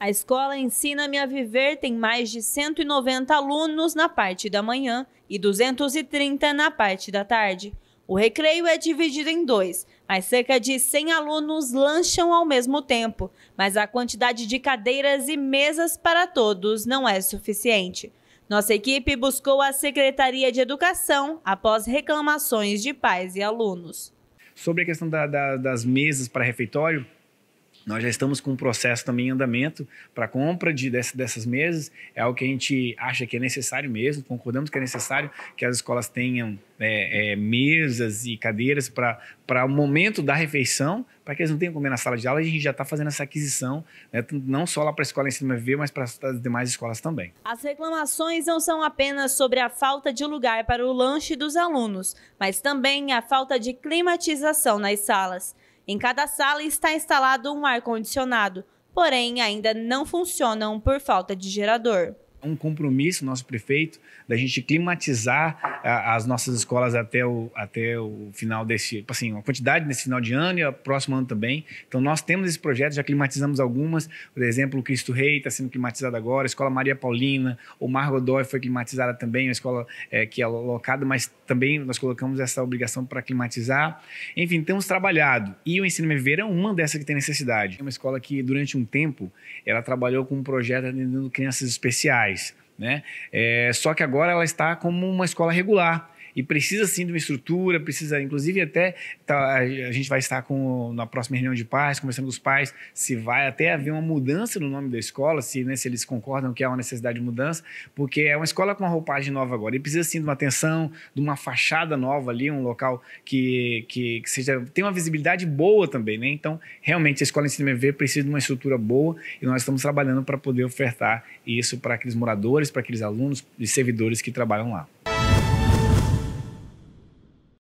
A escola Ensina-me a Viver tem mais de 190 alunos na parte da manhã e 230 na parte da tarde. O recreio é dividido em dois, mas cerca de 100 alunos lancham ao mesmo tempo, mas a quantidade de cadeiras e mesas para todos não é suficiente. Nossa equipe buscou a Secretaria de Educação após reclamações de pais e alunos. Sobre a questão da, da, das mesas para refeitório, nós já estamos com um processo também em andamento para compra de, dessas, dessas mesas. É algo que a gente acha que é necessário mesmo, concordamos que é necessário que as escolas tenham é, é, mesas e cadeiras para o momento da refeição, para que eles não tenham que comer na sala de aula. A gente já está fazendo essa aquisição, né, não só lá para a escola em cima V, mas para as demais escolas também. As reclamações não são apenas sobre a falta de lugar para o lanche dos alunos, mas também a falta de climatização nas salas. Em cada sala está instalado um ar-condicionado, porém ainda não funcionam por falta de gerador um compromisso nosso prefeito da gente climatizar a, as nossas escolas até o, até o final desse, tipo assim, uma quantidade nesse final de ano e o próximo ano também. Então nós temos esse projeto, já climatizamos algumas, por exemplo, o Cristo Rei está sendo climatizado agora, a Escola Maria Paulina, o Margot Dói foi climatizada também, a escola é, que é locada, mas também nós colocamos essa obrigação para climatizar. Enfim, temos trabalhado e o Ensino viver é uma dessas que tem necessidade. É uma escola que durante um tempo ela trabalhou com um projeto atendendo crianças especiais reais. Né? É, só que agora ela está como uma escola regular. E precisa sim de uma estrutura, precisa, inclusive, até tá, a gente vai estar com na próxima reunião de pais, conversando com os pais, se vai até haver uma mudança no nome da escola, se, né, se eles concordam que há uma necessidade de mudança, porque é uma escola com uma roupagem nova agora. E precisa sim de uma atenção, de uma fachada nova ali, um local que, que, que seja tem uma visibilidade boa também, né? Então, realmente, a escola Ensino MV precisa de uma estrutura boa e nós estamos trabalhando para poder ofertar isso para aqueles moradores, para aqueles alunos e servidores que trabalham lá.